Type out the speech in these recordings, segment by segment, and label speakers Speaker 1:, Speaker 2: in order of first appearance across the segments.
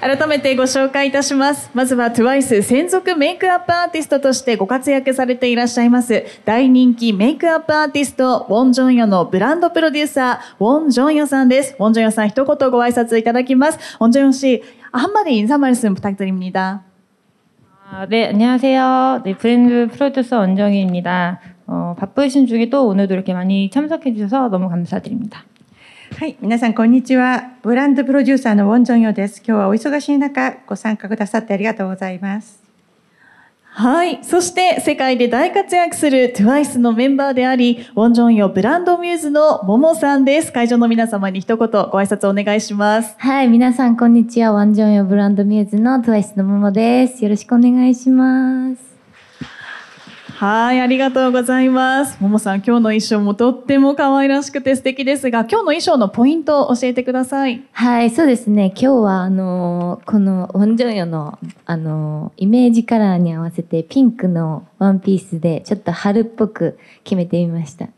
Speaker 1: 改めてご紹介いたしますまずは TWICE 専属メイクアップアーティストとしてご活躍されていらっしゃいます大人気メイクアップアーティストウォン・ジョンヨのブランドプロデューサーウォン・ジョンヨさんですウォン・ジョンヨさん一言ご挨拶いただきますウォン・ジョンヨ씨한마디인사말씀부탁드립니다
Speaker 2: 아네안녕하세요네브랜드프로듀서원정희입니다어바쁘신중에도오늘도이렇게많이참석해주셔서너무감사드립니다
Speaker 3: はい、皆さんこんにちは。ブランドプロデューサーのウォンジョンヨです。
Speaker 1: 今日はお忙しい中ご参加くださってありがとうございます。はい。そして、世界で大活躍する TWICE のメンバーであり、ウォンジョンヨブランドミューズのももさんです。会場の皆様に一言ご挨拶お願いします。
Speaker 4: はい。皆さん、こんにちは。ウォンジョンヨブランドミューズの TWICE のももです。よろしくお願いします。
Speaker 1: はい、ありがとうございます。ももさん、今日の衣装もとっても可愛らしくて素敵ですが、今日の衣装のポイントを教えてください。
Speaker 4: はい、そうですね。今日は、あのこのウォンジョンヨの、あのイメージカラーに合わせてピンクのワンピースで、ちょっと春っぽく決めてみました。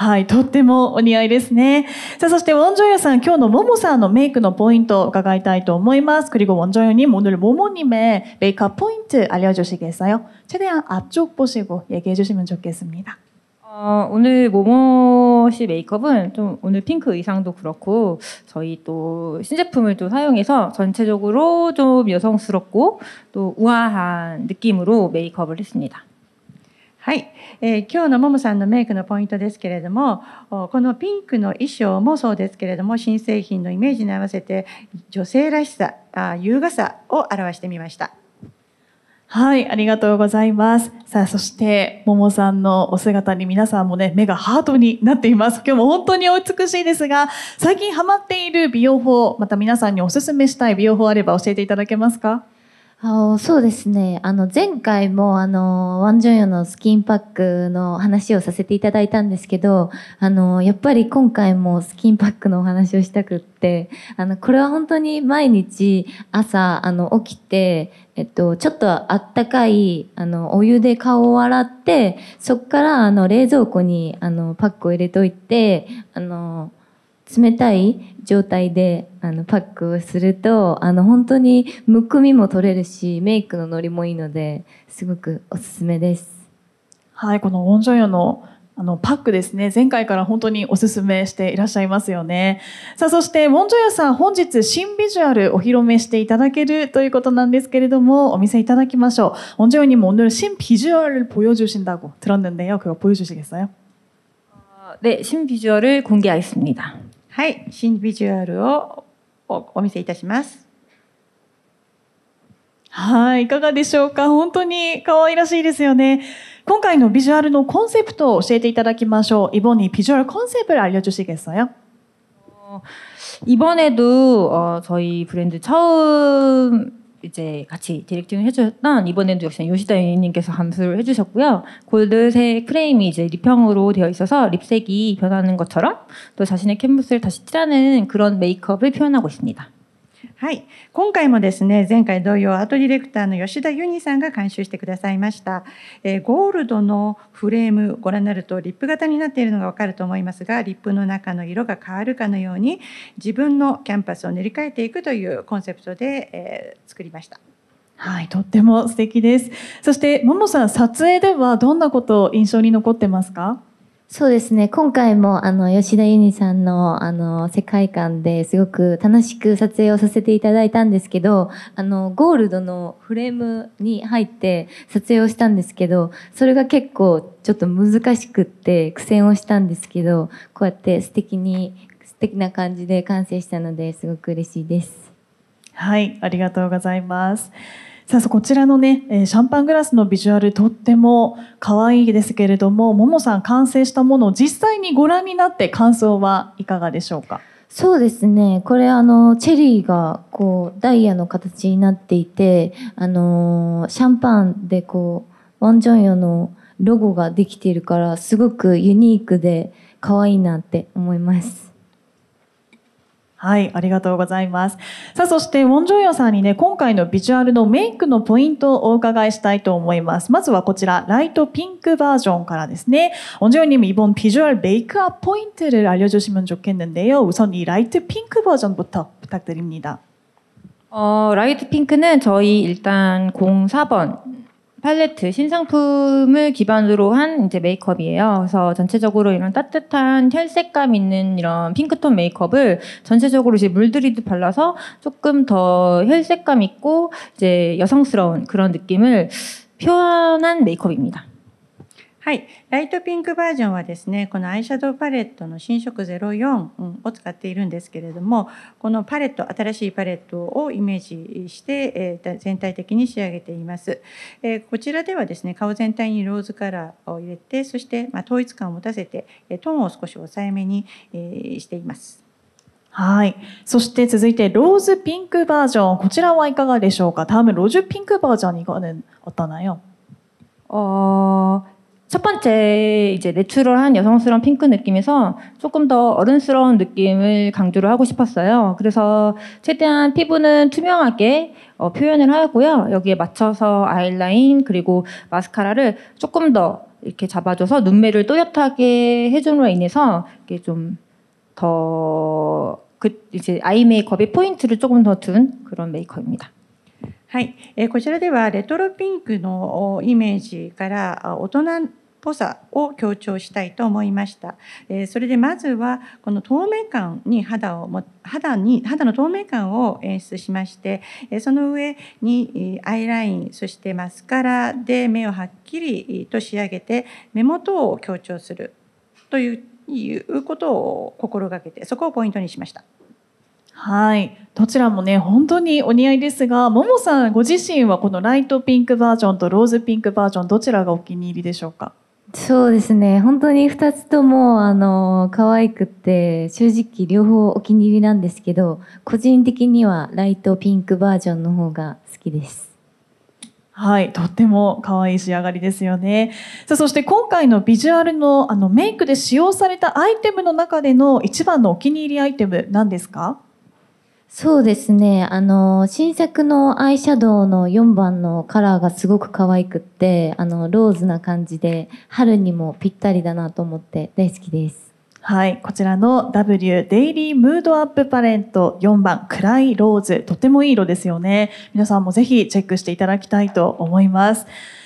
Speaker 1: はい、とってもお似合いですね。さあ、そして원조야さん、今日のモモさんのメイクのポイントを伺いたいと思います。그리고원조야님오늘모모님의메이크업 포인트 알려주시겠어요? 최대한 앞쪽 보시고 얘기해 주시면 좋겠습니다.
Speaker 2: 어, 오늘 모모 씨 메이크업은 좀 오늘 핑크 의상도 그렇고 저희 또 신제품을 또 사용해서 전체적으로 좀 여성스럽고 또 우아한 느낌으로 메이크업을 했습니다. はい、えー、今日のももさんのメイクのポイントですけれども
Speaker 3: このピンクの衣装もそうですけれども新製品のイメージに合わせて女性らしさあ優雅さを表してみました。
Speaker 1: はい、ありがとうございます。さあ、そして、ももさんのお姿に皆さんもね、目がハートになっています。今日も本当にお美しいですが、最近ハマっている美容法、また皆さんにおすすめしたい美容法あれば教えていただけますか
Speaker 4: あそうですね。あの、前回も、あの、ワンジョンヨのスキンパックの話をさせていただいたんですけど、あの、やっぱり今回もスキンパックのお話をしたくって、あの、これは本当に毎日朝、あの、起きて、えっと、ちょっとあったかい、あの、お湯で顔を洗って、そっから、あの、冷蔵庫に、あの、パックを入れといて、あの、冷たい状態であのパックをするとあの本当にむくみも取れるしメイクのノリもいいのですごくおすすめです。はいこのオンジョヨのあのパックですね前回から本当
Speaker 1: におすすめしていらっしゃいますよねさあそしてウンジョヨさん本日新ビジュアルお披露目していただけるということなんですけれどもお見せいただきましょうウンジョヨ님오늘신비주얼을보여주신다고들었는데요그거보여주시겠어요
Speaker 2: 네신비주얼을공개하겠습니다
Speaker 1: はい、新ビジュアルをお見せいたします。はい、いかがでしょうか本当に可愛らしいですよね。今回のビジュアルのコンセプトを教えていただきましょう。ュアルコンセプトを알려주시겠어요이
Speaker 2: 번에도어저희브랜드처음 이제 같이 디렉팅을 해주셨던 이번에도 역시 요시다 유니님께서 감수를 해주셨고요. 골드색 프레임이 이제 립형으로 되어 있어서 립색이 변하는 것처럼 또 자신의 캔버스를 다시 칠하는 그런 메이크업을 표현하고 있습니다.
Speaker 4: は
Speaker 3: い、今回もですね前回同様アートディレクターの吉田ユニさんが監修してくださいました、えー、ゴールドのフレームご覧になるとリップ型になっているのが分かると思いますがリップの中の色が変わるかのように自分のキャンパスを塗り替えていくというコンセプトで、えー、作りました。
Speaker 1: はい、とっても素敵です。そして、ももさん、撮影ではどんなこと印象に
Speaker 4: 残ってますかそうですね。今回も、あの、吉田ユニさんの、あの、世界観ですごく楽しく撮影をさせていただいたんですけど、あの、ゴールドのフレームに入って撮影をしたんですけど、それが結構ちょっと難しくって苦戦をしたんですけど、こうやって素敵に、素敵な感じで完成したので、すごく嬉しいです。
Speaker 1: はい、ありがとうございます。さあ、こちらのね、シャンパングラスのビジュアルとっても可愛いですけれども、ももさん完成したものを実際にご覧になって感想はいかがでしょうか
Speaker 4: そうですね。これあの、チェリーがこう、ダイヤの形になっていて、あの、シャンパンでこう、ワンジョンヨのロゴができているから、すごくユニークで可愛いなって思います。
Speaker 1: はい、ありがとうございます。さあ、そして、ウォン・ジョンヨさんにね、今回のビジュアルのメイクのポイントをお伺いしたいと思います。まずはこちら、ライトピンクバージョンからですね。ウォンジ원조연님이번メイクアップポイントを알려주시면좋겠는데요우선이ンクバージョン부터부탁드립니다
Speaker 2: 어라이트핑크는저희일단04번 팔레트 신상품을 기반으로 한 이제 메이크업이에요. 그래서 전체적으로 이런 따뜻한 혈색감 있는 이런 핑크톤 메이크업을 전체적으로 이제 물들이듯 발라서 조금 더 혈색감 있고 이제 여성스러운 그런 느낌을 표현한 메이크업입니다.
Speaker 3: はい。ライトピンクバージョンはですね、このアイシャドウパレットの新色04を使っているんですけれども、このパレット、新しいパレットをイメージして、え全体的に仕上げています、えこちらではですね、顔全体にローズカラーを入れて、そして、ま統一感を持たせて、トーンを少し抑え
Speaker 1: めに、えしています。はい。そして続いて、ローズピンクバージョン。こちらはいかがでしょうかロ다음은로즈핑크버전이거는어떠나요
Speaker 2: よ。첫 번째 이제 내추럴한 여성스러운 핑크 느낌에서 조금 더 어른스러운 느낌을 강조를 하고 싶었어요. 그래서 최대한 피부는 투명하게 어, 표현을 하고요. 여기에 맞춰서 아이라인 그리고 마스카라를 조금 더 이렇게 잡아줘서 눈매를 또렷하게 해줌으로 인해서 이게 좀더 그 이제 아이 메이크업의 포인트를 조금 더 둔 그런 메이크업입니다. はい、えー、こちらではレトロピンクのイメージから大人
Speaker 3: 네. 예, ぽさを強調したいと思いました。えそれでまずはこの透明感に肌をも肌に肌の透明感を演出しまして、えその上にアイラインそしてマスカラで目をはっきりと仕上げて目元を強調するといういうことを心がけてそこをポイントにしました。
Speaker 1: はい。どちらもね、本当にお似合いですが、ももさんご自身はこのライトピンクバージョンとローズピンクバージョン、どちらがお気に入りでしょうか
Speaker 4: そうですね本当に2つともあの可愛くて正直両方お気に入りなんですけど個人的にはライトピンクバージョンの方が好きです。
Speaker 1: はい、とっても可愛い仕上がりですよね。さあ、そして今回のビジュアルのあのメイクで使用されたアイテムの中での一番のお気に入りアイテム何ですか？
Speaker 4: そうですね。あの、新作のアイシャドウの4番のカラーがすごく可愛くって、あの、ローズな感じで、春にもぴったりだなと思って大好きです。はい、こちらの W デイリームードアップパレント4番暗いローズ、とて
Speaker 1: もいい色ですよね。皆さんもぜひチェックしていただきたいと思います。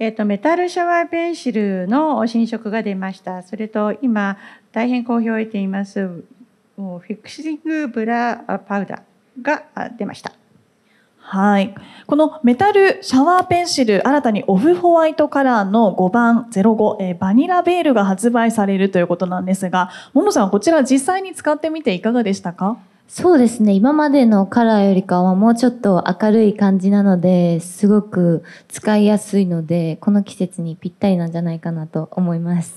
Speaker 3: えっ、ー、と、メタルシャワーペンシルの新色が出ました。それと、今、大変好評を得ています、フィクシングブラパウダ
Speaker 1: ーが出ました。はい。このメタルシャワーペンシル、新たにオフホワイトカラーの5番05、えー、バニラベールが発売されるということなんですが、ものさん、こちら実際に使ってみていかがでしたか
Speaker 4: そうですね今までのカラーよりかはもうちょっと明るい感じなのですごく使いやすいのでこの季節にぴったりなんじゃないかなと思います。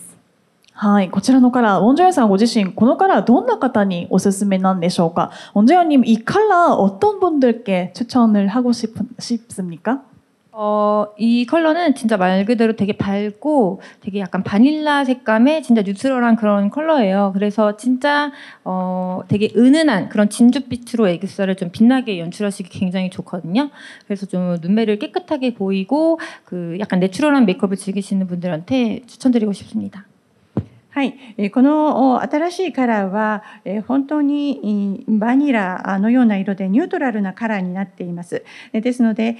Speaker 1: はい、こちらのカラー、ウォンジョヤさんご自身、このカラーどんな方におすすめなんでしょうかウォンジョヤン님이ラー、어떤분들께추천을하고싶습니까
Speaker 2: 어, 이 컬러는 진짜 말 그대로 되게 밝고 되게 약간 바닐라 색감의 진짜 뉴트럴한 그런 컬러예요. 그래서 진짜 어, 되게 은은한 그런 진주빛으로 애교살을 좀 빛나게 연출하시기 굉장히 좋거든요. 그래서 좀 눈매를 깨끗하게 보이고 그 약간 내추럴한 메이크업을 즐기시는 분들한테 추천드리고 싶습니다. は
Speaker 3: い、この新しいカラーは本当にバニラのような色でニュートラルなカラーになっています。ですので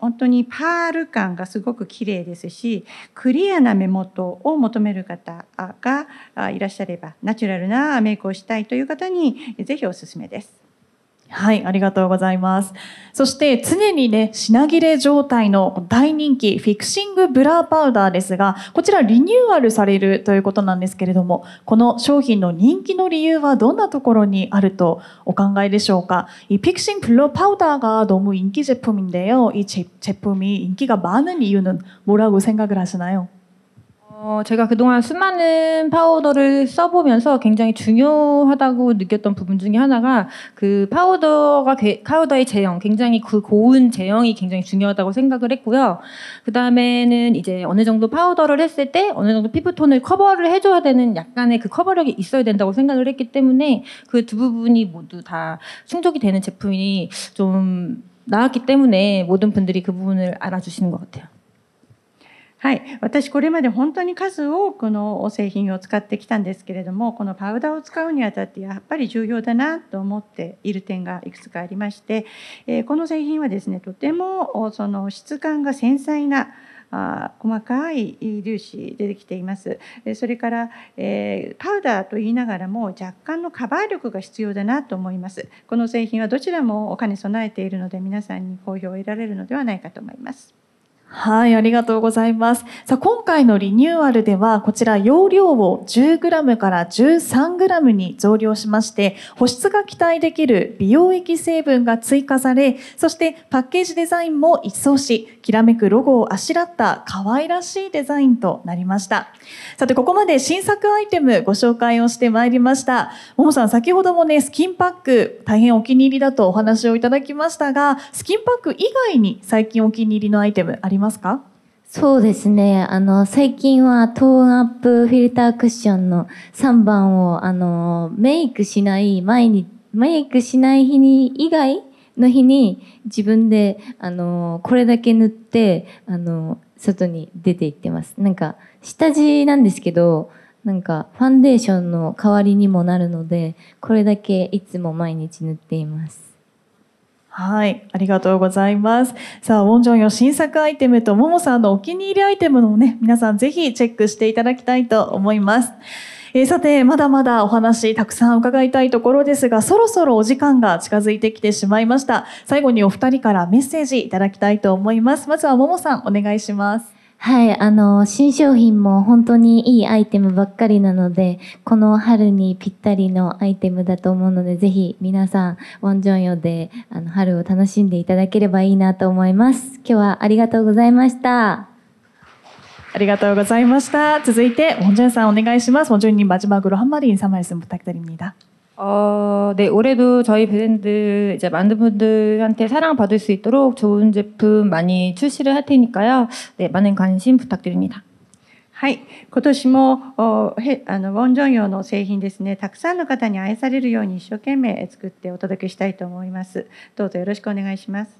Speaker 3: 本当にパール感がすごく綺麗ですしクリアな目元を求める方がいらっしゃればナチュラルなメイクをしたいという方に是非おすすめです。
Speaker 1: はい、ありがとうございます。そして常にね、品切れ状態の大人気、フィクシングブラーパウダーですが、こちらリニューアルされるということなんですけれども、この商品の人気の理由はどんなところにあるとお考えでしょうかクシン이픽싱블러파우더가너무인기제품인데요이제품이인기가많은이유는뭐라고생각을하시나요
Speaker 2: 어, 제가 그동안 수많은 파우더를 써보면서 굉장히 중요하다고 느꼈던 부분 중에 하나가 그 파우더가 파우더의 제형, 굉장히 그 고운 제형이 굉장히 중요하다고 생각을 했고요. 그 다음에는 이제 어느 정도 파우더를 했을 때 어느 정도 피부톤을 커버를 해줘야 되는 약간의 그 커버력이 있어야 된다고 생각을 했기 때문에 그 두 부분이 모두 다 충족이 되는 제품이 좀 나왔기 때문에 모든 분들이 그 부분을 알아주시는 것 같아요.
Speaker 3: はい、私これまで本当に数多くの製品を使ってきたんですけれどもこのパウダーを使うにあたってやっぱり重要だなと思っている点がいくつかありまして、えー、この製品はですねとてもその質感が繊細なあ細かい粒子出てきています。それから、えー、パウダーと言いながらも若干のカバー力が必要だなと思います。この製品はどちらもお金備えているので皆さんに好評を得られるのではないかと思います。
Speaker 1: はい、ありがとうございます。さあ、今回のリニューアルでは、こちら容量を 10g から 13g に増量しまして、保湿が期待できる美容液成分が追加され、そしてパッケージデザインも一掃し、きらめくロゴをあしらった可愛らしいデザインとなりました。さて、ここまで新作アイテムご紹介をしてまいりました。ももさん、先ほどもね、スキンパック大変お気に入りだとお話をいただきましたが、スキンパック以外に最近お気に入りのアイテムありますます
Speaker 4: かそうですね。あの、最近はトーンアップフィルタークッションの3番を、あの、メイクしない前に、メイクしない日に、以外の日に自分で、あの、これだけ塗って、あの、外に出ていってます。なんか、下地なんですけど、なんか、ファンデーションの代わりにもなるので、これだけいつも毎日塗っています。
Speaker 1: はい、ありがとうございます。さあ、ウォンジョンヨ新作アイテムとモモさんのお気に入りアイテムのね、皆さんぜひチェックしていただきたいと思います。えー、さて、まだまだお話たくさん伺いたいところですが、そろそろお時間が近づいてきてしまいました。最後にお二人からメッセージいただきたいと思います。まずはモモさん、お願
Speaker 4: いします。はい、あの、新商品も本当にいいアイテムばっかりなので、この春にぴったりのアイテムだと思うので、ぜひ皆さん、ワンジョンヨであの春を楽しんでいただければいいなと思います。今日はありがとうございました。
Speaker 1: ありがとうございました。続いて、ンジンさんお願いします。원준님마지막으로한마디인사말씀부탁드립니다
Speaker 2: 어, 네, 올해도 저희 브랜드 이제 많은 분들한테 사랑받을 수 있도록 좋은 제품 많이 출시를 할 테니까요. 네, 많은 관심 부탁드립니다. はい、今年もあのウォ
Speaker 3: ン・ジョンヨの製品ですね、たくさんの方に愛されるように一生懸命作ってお届けしたいと思います。どうぞよろしくお願いします。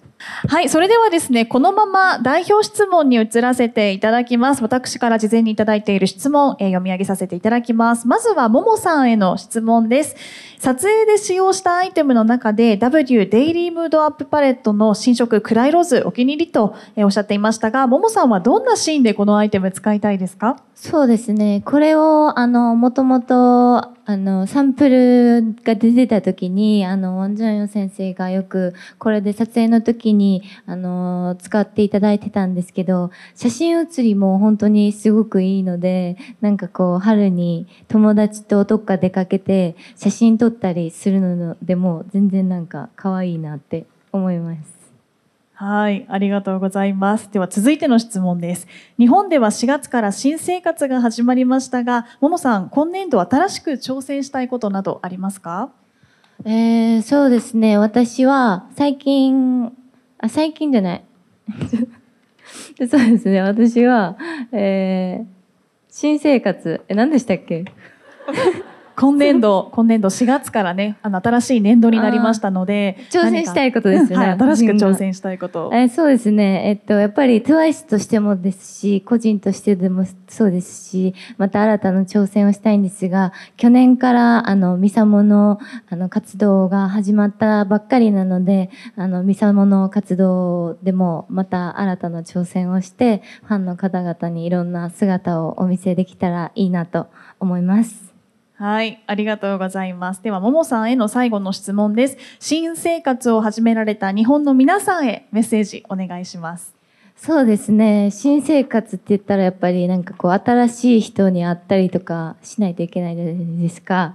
Speaker 1: はい、それではですね、このまま代表質問に移らせていただきます。私から事前にいただいている質問、え読み上げさせていただきます。まずは、ももさんへの質問です。撮影で使用したアイテムの中で、W デイリームードアップパレットの新色、暗いローズ、お気に入りとおっしゃっていましたが、もも
Speaker 4: さんはどんなシーンでこのアイテム使いたいですかそうですねこれをあのもともとあのサンプルが出てた時にあのワン・ジョンヨ先生がよくこれで撮影の時にあの使っていただいてたんですけど写真写りも本当にすごくいいのでなんかこう春に友達とどっか出かけて写真撮ったりするのでも全然なんか可愛いなって思います。
Speaker 1: はい、ありがとうございます。では続いての質問です。日本では4月から新生活が始まりましたが、ももさん、今年
Speaker 4: 度新しく挑戦したいことなどありますか？えー、そうですね。私は最近あ最近じゃない。そうですね。私は、えー、新生活え何でしたっけ？
Speaker 1: 今年度、今年度4月からね、あの新しい年度になりましたので。挑戦したいことですね、はい。新しく挑戦したいこ
Speaker 4: と。え、そうですね。えっと、やっぱり TWICE としてもですし、個人としてでもそうですし、また新たな挑戦をしたいんですが、去年から、あの、ミサモの、あの、活動が始まったばっかりなので、あの、ミサモの活動でも、また新たな挑戦をして、ファンの方々にいろんな姿をお見せできたらいいなと思います。
Speaker 1: はい、ありがとうございます。では、ももさんへの最後の質問です。新生活を始められた日本の皆さんへメッセージお願いします。
Speaker 4: そうですね。新生活って言ったらやっぱりなんかこう新しい人に会ったりとかしないといけないじゃないですか。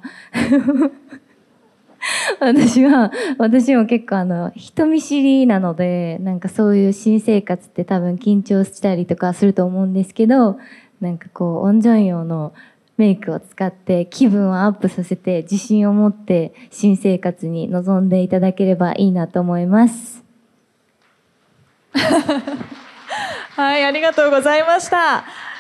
Speaker 4: 私は、私も結構あの、人見知りなので、なんかそういう新生活って多分緊張したりとかすると思うんですけど、なんかこう、オンジョン用のメイクを使って気分をアップさせて自信を持って新生活に臨んでいただければいいなと思います。
Speaker 1: はい、ありがとうございました。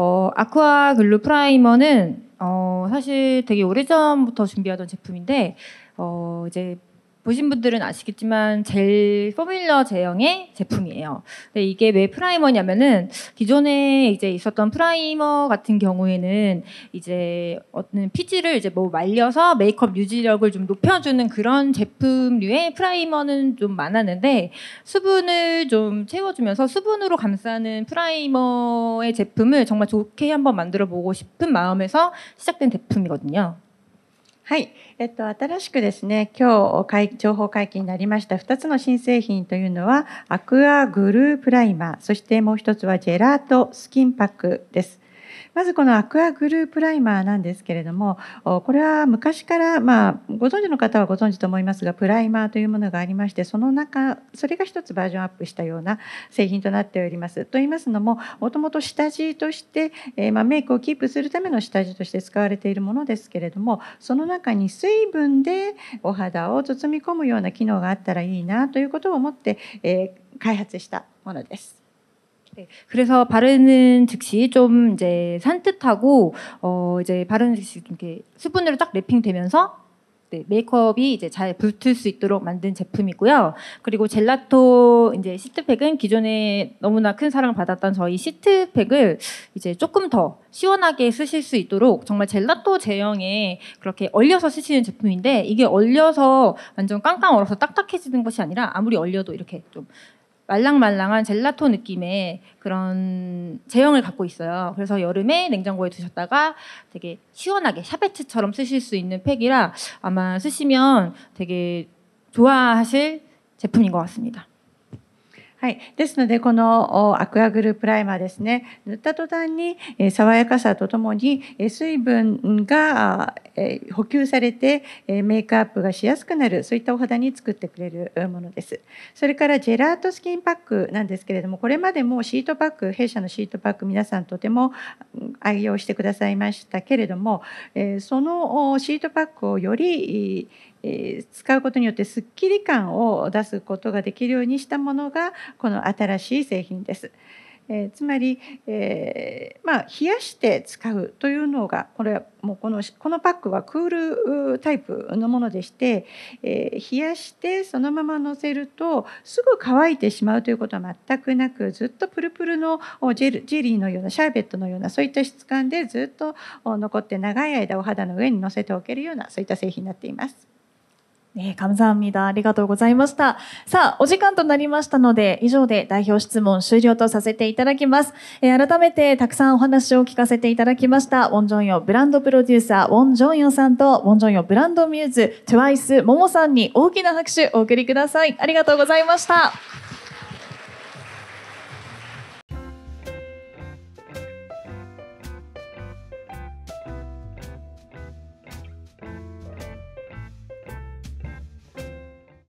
Speaker 2: 어, 아쿠아 글루 프라이머는 어, 사실 되게 오래전부터 준비하던 제품인데 어, 이제 보신 분들은 아시겠지만 젤 포뮬러 제형의 제품이에요. 근데 이게 왜 프라이머냐면은 기존에 이제 있었던 프라이머 같은 경우에는 이제 어떤 피지를 이제 뭐 말려서 메이크업 유지력을 좀 높여주는 그런 제품류의 프라이머는 좀 많았는데 수분을 좀 채워주면서 수분으로 감싸는 프라이머의 제품을 정말 좋게 한번 만들어 보고 싶은 마음에서 시작된 제품이거든요. はい、えっと、新しくですね、今日情報解禁になりました2つ
Speaker 3: の新製品というのは、アクアグループライマー、そしてもう1つはジェラートスキンパックです。まずこのアクアグループライマーなんですけれどもこれは昔から、まあ、ご存知の方はご存知と思いますがプライマーというものがありましてその中それが一つバージョンアップしたような製品となっております。と言いますのももともと下地として、えまあ、メイクをキープするための下地として使われているものですけれどもその中に水分でお肌を包み込むような機能があったらいいなということを思って、えー、開発したものです。
Speaker 2: 네. 그래서 바르는 즉시 좀 이제 산뜻하고 어 이제 바르는 즉시 이렇게 스푼으로 딱 랩핑되면서 네, 메이크업이 이제 잘 붙을 수 있도록 만든 제품이고요. 그리고 젤라토 이제 시트팩은 기존에 너무나 큰 사랑을 받았던 저희 시트팩을 이제 조금 더 시원하게 쓰실 수 있도록 정말 젤라토 제형에 그렇게 얼려서 쓰시는 제품인데 이게 얼려서 완전 깡깡 얼어서 딱딱해지는 것이 아니라 아무리 얼려도 이렇게 좀 말랑말랑한 젤라토 느낌의 그런 제형을 갖고 있어요. 그래서 여름에 냉장고에 두셨다가 되게 시원하게 샤베트처럼 쓰실 수 있는 팩이라 아마 쓰시면 되게 좋아하실 제품인 것 같습니다.
Speaker 3: はい、ですのでこのアクアグルプライマーですね塗った途端に爽やかさとともに水分が補給されてメイクアップがしやすくなるそういったお肌に作ってくれるものですそれからジェラートスキンパックなんですけれどもこれまでもシートパック弊社のシートパック皆さんとても愛用してくださいましたけれどもそのシートパックをよりえ使うことによってすっきり感を出すことができるようにしたものがこの新しい製品です。えー、つまり、えー、まあ、冷やして使うというのがこれはもうこのこのパックはクールタイプのものでして、えー、冷やしてそのままのせるとすぐ乾いてしまうということは全くなくずっとプルプルのジェルジェリーのようなシャーベットのようなそういった質感でずっと残って長い間お肌の上にのせておけるようなそういった製品になっています。
Speaker 1: えー、감사합니 다。 ありがとうございました。さあ、お時間となりましたので、以上で代表質問終了とさせていただきます。えー、改めて、たくさんお話を聞かせていただきました、ウォン・ジョンヨブランドプロデューサー、ウォン・ジョンヨさんと、ウォン・ジョンヨブランドミューズ、トゥワイス、モモさんに大きな拍手お送りください。ありがとうございました。